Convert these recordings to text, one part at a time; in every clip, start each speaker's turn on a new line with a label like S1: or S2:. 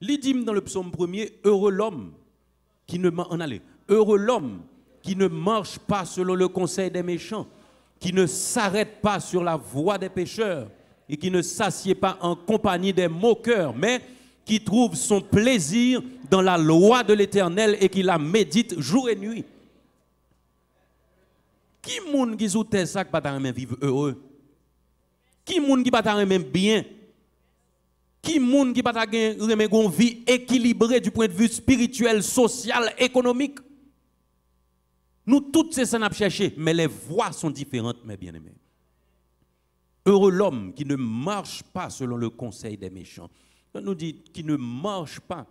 S1: L'idim dans le psaume premier, heureux l'homme qui ne en heureux l'homme qui ne marche pas selon le conseil des méchants, qui ne s'arrête pas sur la voie des pécheurs et qui ne s'assied pas en compagnie des moqueurs, mais qui trouve son plaisir dans la loi de l'Éternel et qui la médite jour et nuit. Qui moun qui sous terre ça pas vivre heureux? Qui monde qui pas même bien? qui monde qui pas une vie équilibrée du point de vue spirituel, social, économique. Nous toutes ces ça n'a cherché, mais les voies sont différentes mes bien-aimés. Heureux l'homme qui ne marche pas selon le conseil des méchants. On nous dit qui ne marche pas,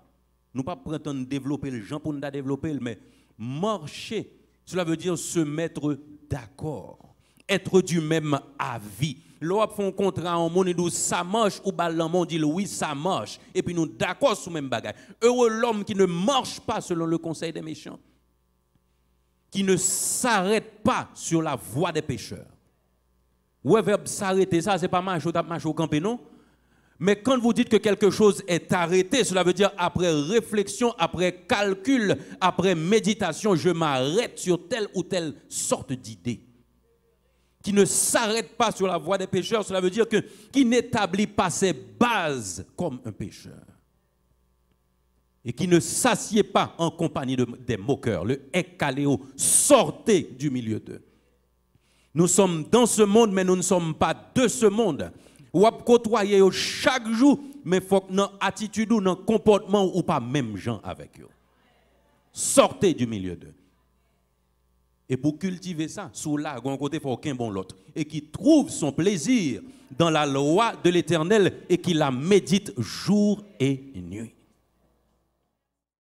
S1: nous pas prétendre développer le gens pour nous développer, mais marcher, cela veut dire se mettre d'accord, être du même avis L'Europe contrat en ça marche, ou balan, on dit oui, ça marche. Et puis nous d'accord sur même bagage. Heureux l'homme qui ne marche pas selon le conseil des méchants, qui ne s'arrête pas sur la voie des pécheurs. le verbe s'arrêter, ça, c'est pas marcher, marcher au campé, non? Mais quand vous dites que quelque chose est arrêté, cela veut dire après réflexion, après calcul, après méditation, je m'arrête sur telle ou telle sorte d'idée qui ne s'arrête pas sur la voie des pécheurs, cela veut dire que qui n'établit pas ses bases comme un pécheur. Et qui ne s'assied pas en compagnie des moqueurs. Le ekaleo, sortez du milieu d'eux. Nous sommes dans ce monde, mais nous ne sommes pas de ce monde. Ou à côtoyer chaque jour, mais faut que notre attitude ou notre comportement ou pas même gens avec eux. Sortez du milieu d'eux. Et pour cultiver ça, sous la un côté, faut aucun bon l'autre. Et qui trouve son plaisir dans la loi de l'Éternel et qui la médite jour et nuit.